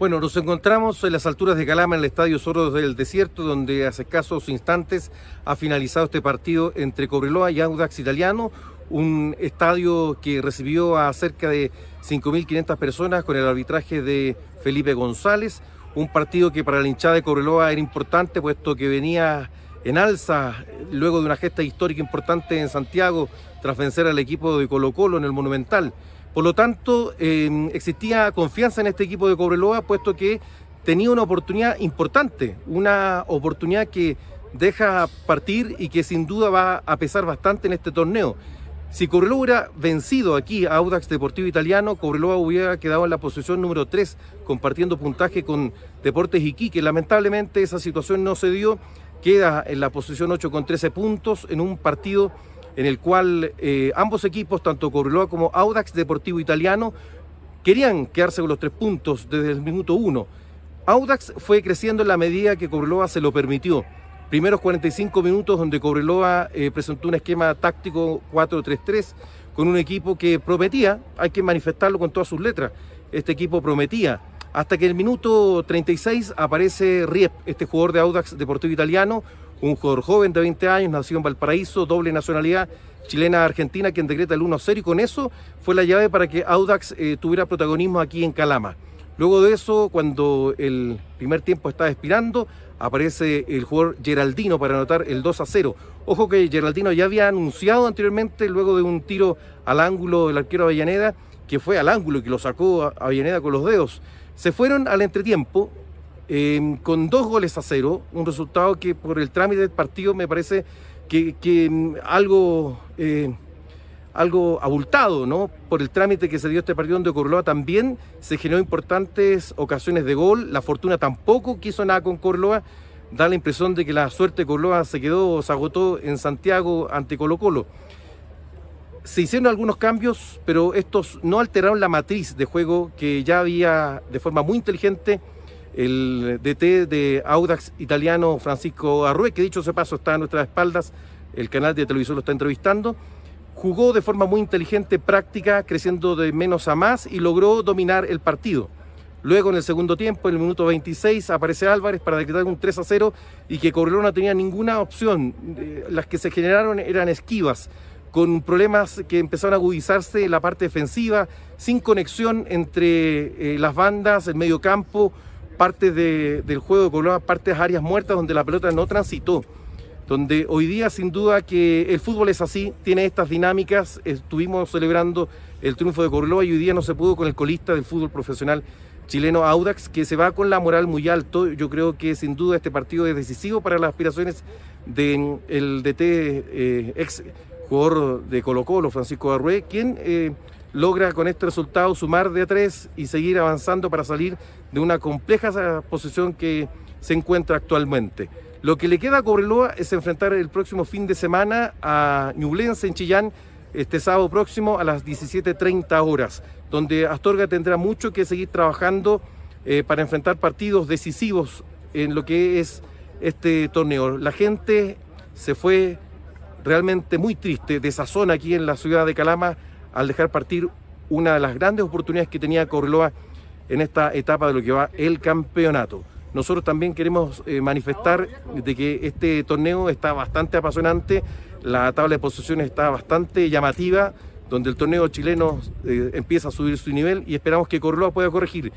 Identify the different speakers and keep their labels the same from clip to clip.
Speaker 1: Bueno, nos encontramos en las alturas de Calama, en el Estadio Soros del Desierto, donde hace escasos instantes ha finalizado este partido entre Cobreloa y Audax Italiano, un estadio que recibió a cerca de 5.500 personas con el arbitraje de Felipe González, un partido que para la hinchada de Cobreloa era importante, puesto que venía en alza luego de una gesta histórica importante en Santiago, tras vencer al equipo de Colo Colo en el Monumental. Por lo tanto, em, existía confianza en este equipo de Cobreloa, puesto que tenía una oportunidad importante, una oportunidad que deja partir y que sin duda va a pesar bastante en este torneo. Si Cobreloa hubiera vencido aquí a Audax Deportivo Italiano, Cobreloa hubiera quedado en la posición número 3, compartiendo puntaje con Deportes Iquique. Lamentablemente esa situación no se dio, queda en la posición 8 con 13 puntos en un partido en el cual eh, ambos equipos, tanto Cobreloa como Audax Deportivo Italiano, querían quedarse con los tres puntos desde el minuto uno. Audax fue creciendo en la medida que Cobreloa se lo permitió. Primeros 45 minutos donde Cobreloa eh, presentó un esquema táctico 4-3-3 con un equipo que prometía, hay que manifestarlo con todas sus letras, este equipo prometía. Hasta que el minuto 36 aparece Riep, este jugador de Audax Deportivo Italiano, un jugador joven de 20 años, nacido en Valparaíso, doble nacionalidad chilena-argentina, quien decreta el 1-0 y con eso fue la llave para que Audax eh, tuviera protagonismo aquí en Calama. Luego de eso, cuando el primer tiempo estaba expirando, aparece el jugador Geraldino para anotar el 2 a 0. Ojo que Geraldino ya había anunciado anteriormente, luego de un tiro al ángulo del arquero Avellaneda, que fue al ángulo y que lo sacó Avellaneda con los dedos. Se fueron al entretiempo, Em, con dos goles a cero, un resultado que por el trámite del partido me parece que, em, algo, eh, algo abultado, ¿no? Por el trámite que se dio este partido donde Corloa también se generó importantes ocasiones de gol, la fortuna tampoco quiso nada con Corloa, da la impresión de que la suerte de Corloa se quedó, se agotó en Santiago ante Colo Colo. Se hicieron algunos cambios, pero estos no alteraron la matriz de juego que ya había de forma muy inteligente el DT de Audax italiano Francisco Arrué, que dicho se paso está a nuestras espaldas, el canal de televisión lo está entrevistando, jugó de forma muy inteligente, práctica, creciendo de menos a más y logró dominar el partido. Luego en el segundo tiempo, en el minuto 26, aparece Álvarez para decretar un 3 a 0 y que Correlo no tenía ninguna opción. Eh, las que se generaron eran esquivas, con problemas que empezaron a agudizarse en la parte defensiva, sin conexión entre eh, las bandas, el medio campo, Parte del juego de Colombia, partes áreas muertas donde la pelota no transitó. Donde hoy día sin duda que el fútbol es así, tiene estas dinámicas. Estuvimos celebrando el triunfo de corloa y hoy día no se pudo con el colista del fútbol profesional chileno Audax, que se va con la moral muy alto. Yo creo que sin duda este partido es decisivo para las aspiraciones del DT eh, ex jugador de Colo Colo, Francisco Arrué, quien eh, logra con este resultado sumar de a tres y seguir avanzando para salir de una compleja posición que se encuentra actualmente. Lo que le queda a Cobreloa es enfrentar el próximo fin de semana a Ñublense en Chillán, este sábado próximo a las 17.30 horas, donde Astorga tendrá mucho que seguir trabajando eh, para enfrentar partidos decisivos en lo que es este torneo. La gente se fue realmente muy triste de esa zona aquí en la ciudad de Calama al dejar partir una de las grandes oportunidades que tenía Correloa en esta etapa de lo que va el campeonato. Nosotros también queremos eh, manifestar de que este torneo está bastante apasionante, la tabla de posiciones está bastante llamativa, donde el torneo chileno eh, empieza a subir su nivel y esperamos que Correloa pueda corregir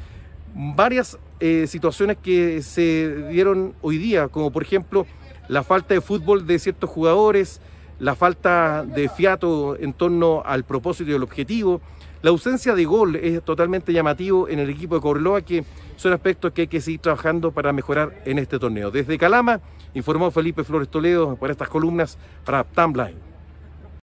Speaker 1: varias eh, situaciones que se dieron hoy día, como por ejemplo la falta de fútbol de ciertos jugadores, la falta de fiato en torno al propósito y el objetivo. La ausencia de gol es totalmente llamativo en el equipo de Corloa, que son aspectos que hay que seguir trabajando para mejorar en este torneo. Desde Calama, informó Felipe Flores Toledo por estas columnas para TAMBLA.